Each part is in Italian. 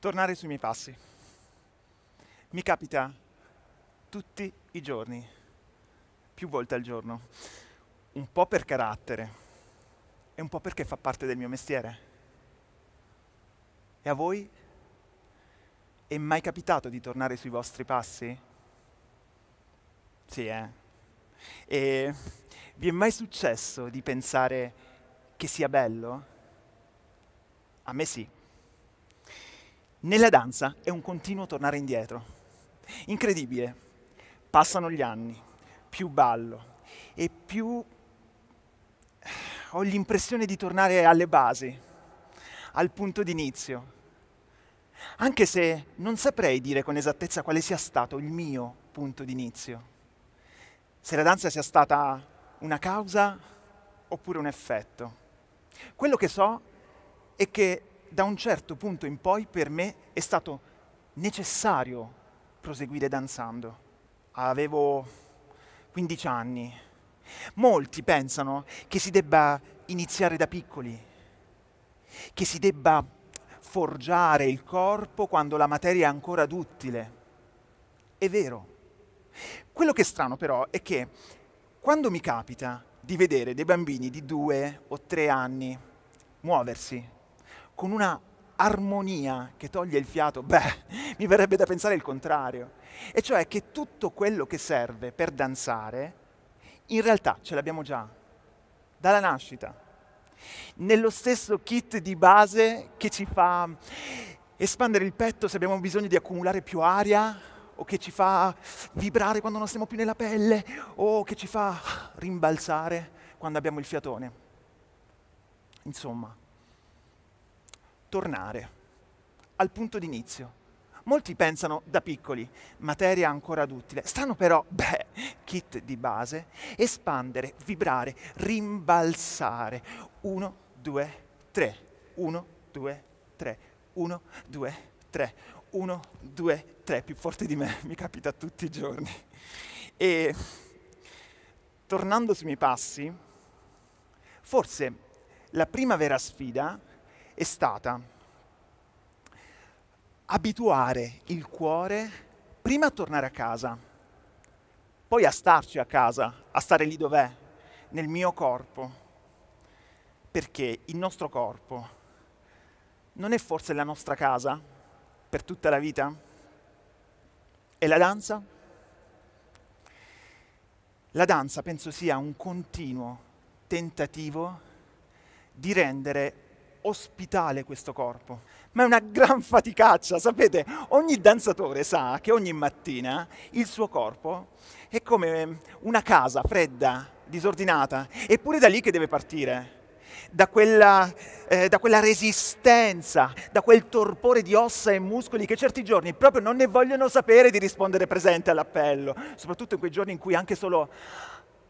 tornare sui miei passi. Mi capita tutti i giorni, più volte al giorno, un po' per carattere e un po' perché fa parte del mio mestiere. E a voi è mai capitato di tornare sui vostri passi? Sì, eh. E vi è mai successo di pensare che sia bello? A me sì. Nella danza è un continuo tornare indietro. Incredibile. Passano gli anni, più ballo e più ho l'impressione di tornare alle basi, al punto d'inizio. Anche se non saprei dire con esattezza quale sia stato il mio punto d'inizio. Se la danza sia stata una causa oppure un effetto. Quello che so è che da un certo punto in poi per me è stato necessario proseguire danzando. Avevo 15 anni. Molti pensano che si debba iniziare da piccoli, che si debba forgiare il corpo quando la materia è ancora duttile. È vero. Quello che è strano però è che quando mi capita di vedere dei bambini di due o tre anni muoversi con una armonia che toglie il fiato, beh, mi verrebbe da pensare il contrario. E cioè che tutto quello che serve per danzare, in realtà ce l'abbiamo già, dalla nascita. Nello stesso kit di base che ci fa espandere il petto se abbiamo bisogno di accumulare più aria, o che ci fa vibrare quando non stiamo più nella pelle, o che ci fa rimbalzare quando abbiamo il fiatone. Insomma, tornare al punto d'inizio. Molti pensano da piccoli, materia ancora duttile. Stanno però, beh, kit di base, espandere, vibrare, rimbalzare. Uno, due, tre, uno, due, tre, uno, due, tre, uno, due, tre, più forte di me, mi capita tutti i giorni. E tornando sui miei passi, forse la prima vera sfida è stata abituare il cuore prima a tornare a casa, poi a starci a casa, a stare lì dov'è, nel mio corpo, perché il nostro corpo non è forse la nostra casa per tutta la vita? E la danza? La danza penso sia un continuo tentativo di rendere ospitale questo corpo, ma è una gran faticaccia, sapete, ogni danzatore sa che ogni mattina il suo corpo è come una casa fredda, disordinata, eppure da lì che deve partire. Da quella, eh, da quella, resistenza, da quel torpore di ossa e muscoli che certi giorni proprio non ne vogliono sapere di rispondere presente all'appello, soprattutto in quei giorni in cui anche solo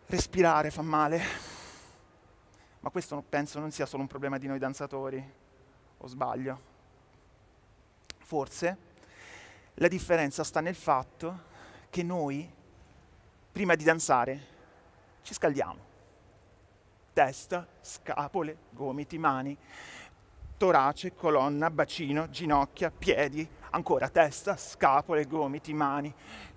respirare fa male. Ma questo penso non sia solo un problema di noi danzatori, o sbaglio? Forse la differenza sta nel fatto che noi, prima di danzare, ci scaldiamo. Testa, scapole, gomiti, mani, torace, colonna, bacino, ginocchia, piedi, ancora testa, scapole, gomiti, mani,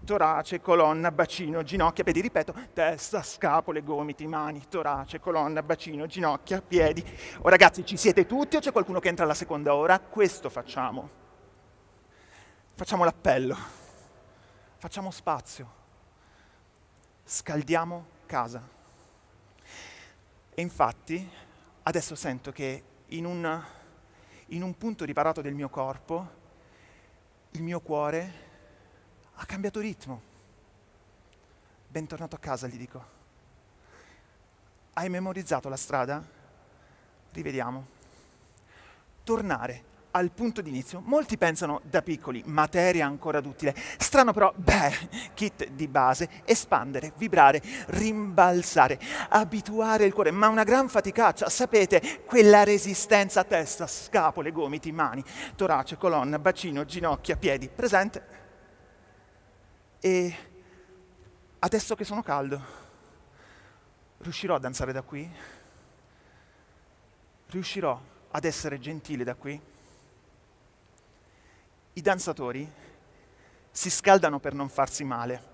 torace, colonna, bacino, ginocchia, piedi, ripeto, testa, scapole, gomiti, mani, torace, colonna, bacino, ginocchia, piedi. O oh, ragazzi, ci siete tutti o c'è qualcuno che entra alla seconda ora? Questo facciamo. Facciamo l'appello. Facciamo spazio. Scaldiamo casa. E infatti adesso sento che in un, in un punto riparato del mio corpo il mio cuore ha cambiato ritmo. Bentornato a casa, gli dico. Hai memorizzato la strada? Rivediamo. Tornare al punto di inizio. Molti pensano da piccoli, materia ancora duttile. Strano però, beh, kit di base, espandere, vibrare, rimbalzare, abituare il cuore, ma una gran faticaccia, sapete, quella resistenza a testa, scapole, gomiti, mani, torace, colonna, bacino, ginocchia, piedi, presente. E adesso che sono caldo, riuscirò a danzare da qui? Riuscirò ad essere gentile da qui? i danzatori si scaldano per non farsi male.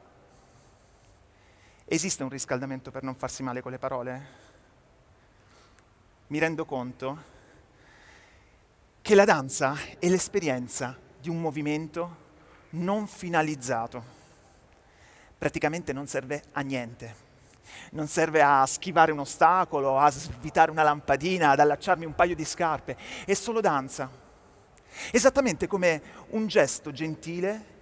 Esiste un riscaldamento per non farsi male con le parole? Mi rendo conto che la danza è l'esperienza di un movimento non finalizzato. Praticamente non serve a niente. Non serve a schivare un ostacolo, a svitare una lampadina, ad allacciarmi un paio di scarpe. È solo danza Esattamente come un gesto gentile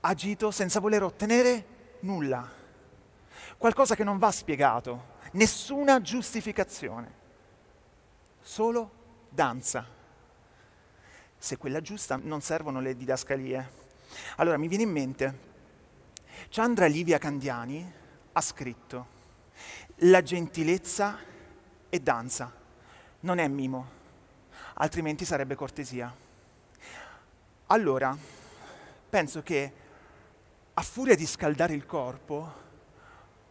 agito senza voler ottenere nulla. Qualcosa che non va spiegato, nessuna giustificazione. Solo danza. Se quella giusta non servono le didascalie. Allora mi viene in mente, Chandra Livia Candiani ha scritto, la gentilezza è danza, non è mimo, altrimenti sarebbe cortesia. Allora, penso che a furia di scaldare il corpo,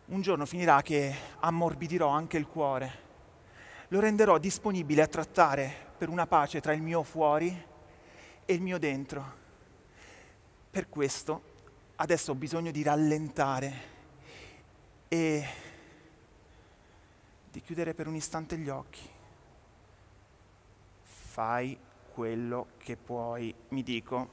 un giorno finirà che ammorbidirò anche il cuore. Lo renderò disponibile a trattare per una pace tra il mio fuori e il mio dentro. Per questo adesso ho bisogno di rallentare e di chiudere per un istante gli occhi. Fai quello che puoi, mi dico.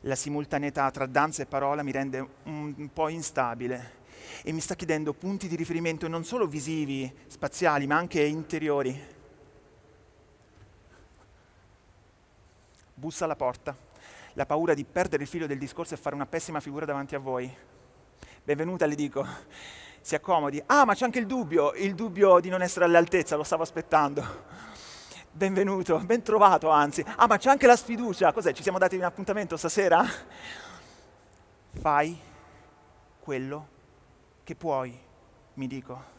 La simultaneità tra danza e parola mi rende un po' instabile e mi sta chiedendo punti di riferimento non solo visivi, spaziali, ma anche interiori. Bussa alla porta. La paura di perdere il filo del discorso e fare una pessima figura davanti a voi. Benvenuta, le dico. Si accomodi. Ah, ma c'è anche il dubbio, il dubbio di non essere all'altezza, lo stavo aspettando. Benvenuto, ben trovato anzi. Ah, ma c'è anche la sfiducia. Cos'è? Ci siamo dati un appuntamento stasera? Fai quello che puoi, mi dico.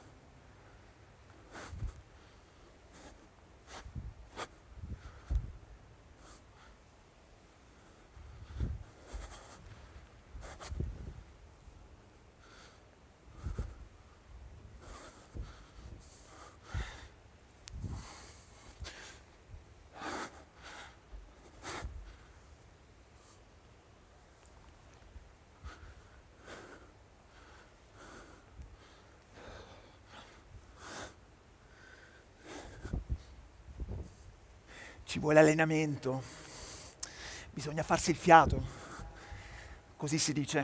ci vuole allenamento, bisogna farsi il fiato, così si dice.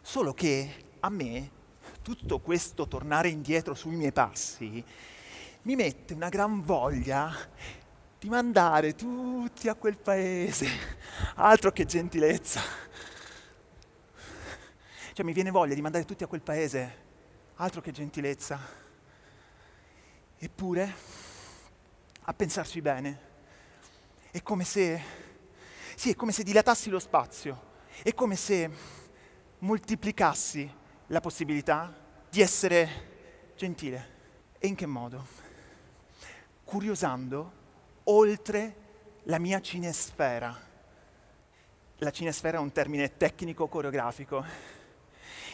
Solo che a me tutto questo tornare indietro sui miei passi mi mette una gran voglia di mandare tutti a quel paese, altro che gentilezza. Cioè mi viene voglia di mandare tutti a quel paese, altro che gentilezza. Eppure, a pensarci bene, è come se, sì, è come se dilatassi lo spazio, è come se moltiplicassi la possibilità di essere gentile. E in che modo? Curiosando oltre la mia cinesfera. La cinesfera è un termine tecnico coreografico.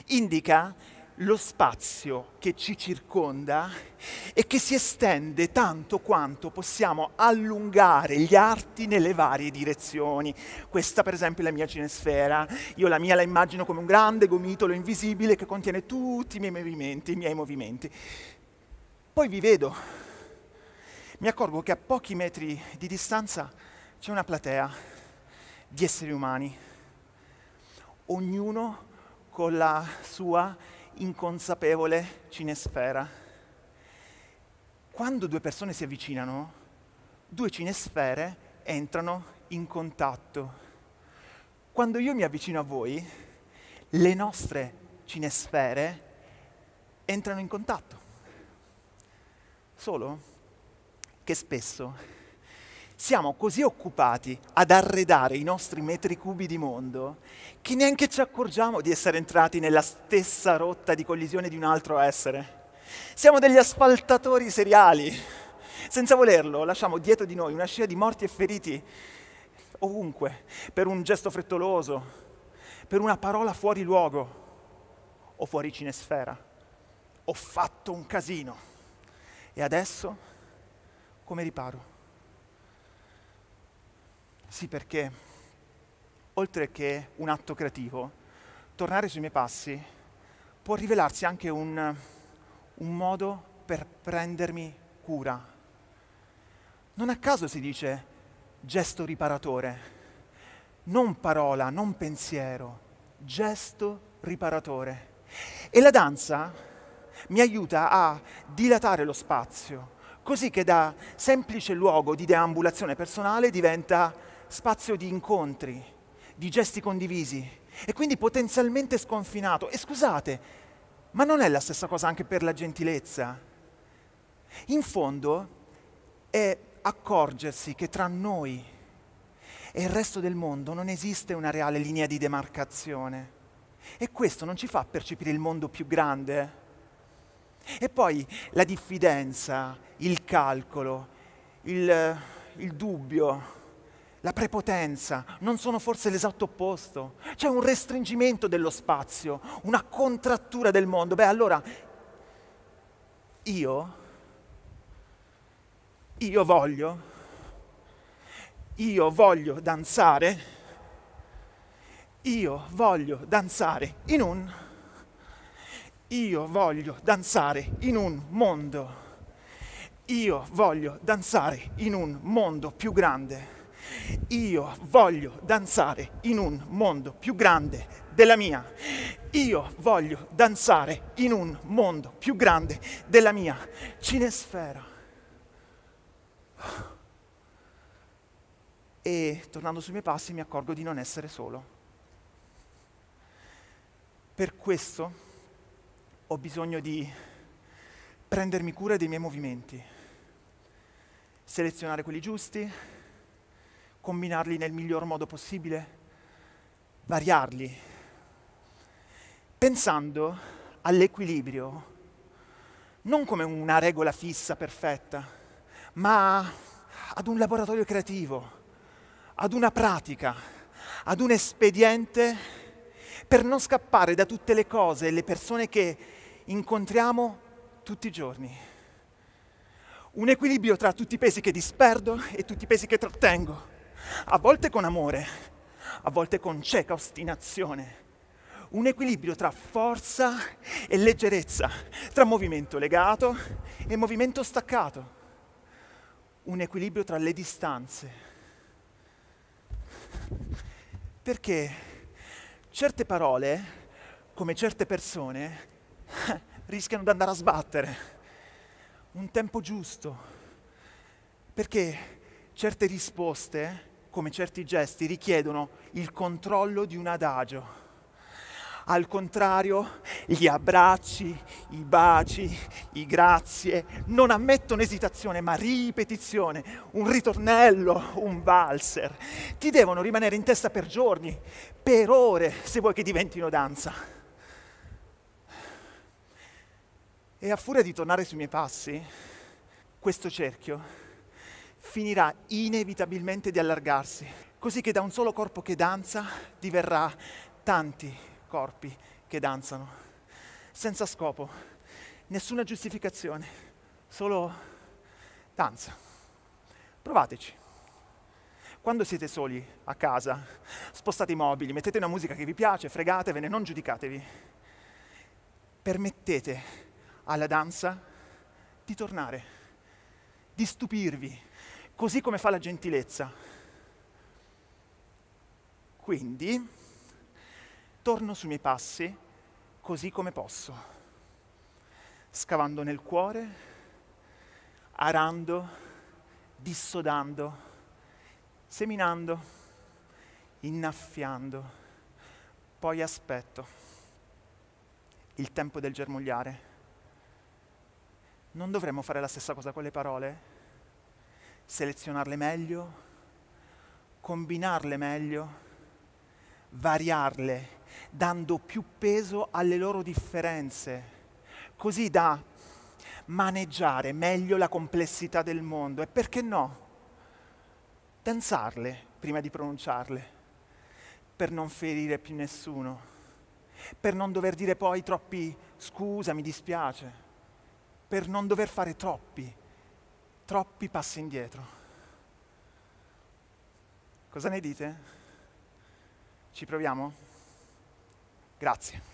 Indica lo spazio che ci circonda e che si estende tanto quanto possiamo allungare gli arti nelle varie direzioni. Questa per esempio è la mia cinesfera, io la mia la immagino come un grande gomitolo invisibile che contiene tutti i miei movimenti, i miei movimenti. Poi vi vedo, mi accorgo che a pochi metri di distanza c'è una platea di esseri umani, ognuno con la sua inconsapevole cinesfera. Quando due persone si avvicinano, due cinesfere entrano in contatto. Quando io mi avvicino a voi, le nostre cinesfere entrano in contatto. Solo che spesso siamo così occupati ad arredare i nostri metri cubi di mondo che neanche ci accorgiamo di essere entrati nella stessa rotta di collisione di un altro essere. Siamo degli asfaltatori seriali. Senza volerlo, lasciamo dietro di noi una scia di morti e feriti ovunque, per un gesto frettoloso, per una parola fuori luogo o fuori cinesfera. Ho fatto un casino. E adesso come riparo? Sì, perché oltre che un atto creativo, tornare sui miei passi può rivelarsi anche un, un modo per prendermi cura. Non a caso si dice gesto riparatore, non parola, non pensiero, gesto riparatore. E la danza mi aiuta a dilatare lo spazio, così che da semplice luogo di deambulazione personale diventa spazio di incontri, di gesti condivisi e quindi potenzialmente sconfinato. E scusate, ma non è la stessa cosa anche per la gentilezza? In fondo è accorgersi che tra noi e il resto del mondo non esiste una reale linea di demarcazione. E questo non ci fa percepire il mondo più grande. E poi la diffidenza, il calcolo, il, il dubbio, la prepotenza non sono forse l'esatto opposto? C'è un restringimento dello spazio, una contrattura del mondo. Beh, allora io, io voglio, io voglio danzare, io voglio danzare in un, io voglio danzare in un mondo, io voglio danzare in un mondo più grande io voglio danzare in un mondo più grande della mia. Io voglio danzare in un mondo più grande della mia cinesfera. E tornando sui miei passi mi accorgo di non essere solo. Per questo ho bisogno di prendermi cura dei miei movimenti, selezionare quelli giusti, combinarli nel miglior modo possibile, variarli, pensando all'equilibrio non come una regola fissa, perfetta, ma ad un laboratorio creativo, ad una pratica, ad un espediente per non scappare da tutte le cose e le persone che incontriamo tutti i giorni. Un equilibrio tra tutti i pesi che disperdo e tutti i pesi che trattengo a volte con amore, a volte con cieca ostinazione. Un equilibrio tra forza e leggerezza, tra movimento legato e movimento staccato. Un equilibrio tra le distanze. Perché certe parole, come certe persone, rischiano di andare a sbattere. Un tempo giusto. Perché certe risposte come certi gesti richiedono il controllo di un adagio. Al contrario, gli abbracci, i baci, i grazie non ammettono esitazione, ma ripetizione, un ritornello, un valzer. Ti devono rimanere in testa per giorni, per ore, se vuoi che diventino danza. E a furia di tornare sui miei passi, questo cerchio finirà inevitabilmente di allargarsi, così che da un solo corpo che danza diverrà tanti corpi che danzano, senza scopo, nessuna giustificazione, solo danza. Provateci. Quando siete soli a casa, spostate i mobili, mettete una musica che vi piace, fregatevene, non giudicatevi. Permettete alla danza di tornare, di stupirvi così come fa la gentilezza. Quindi torno sui miei passi così come posso, scavando nel cuore, arando, dissodando, seminando, innaffiando, poi aspetto il tempo del germogliare. Non dovremmo fare la stessa cosa con le parole? selezionarle meglio, combinarle meglio, variarle, dando più peso alle loro differenze, così da maneggiare meglio la complessità del mondo e perché no? danzarle prima di pronunciarle, per non ferire più nessuno, per non dover dire poi troppi scusa, mi dispiace, per non dover fare troppi troppi passi indietro. Cosa ne dite? Ci proviamo? Grazie.